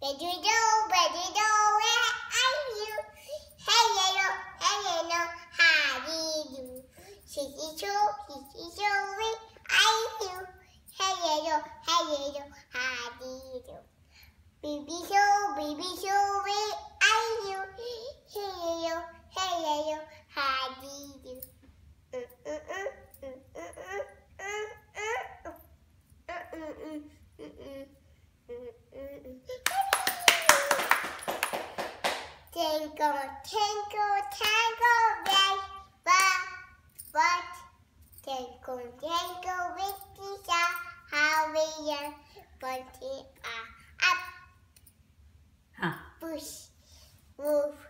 Baby you baby did you do, where are you? Hey, yellow, hey, yellow, how do you do? Sissy show, sissy show, where are you? Hey, yellow, hey, yellow, how do you do? Baby show, baby show, where are you? Hey, yellow, hey, yellow, how do you do? Uh, uh, uh, uh, uh, uh, uh, uh, uh, uh, uh, uh, uh. Tinkle, tinkle, tangle, red but but, Tinkle, with witches are how we are, but up. Huh. Push, move.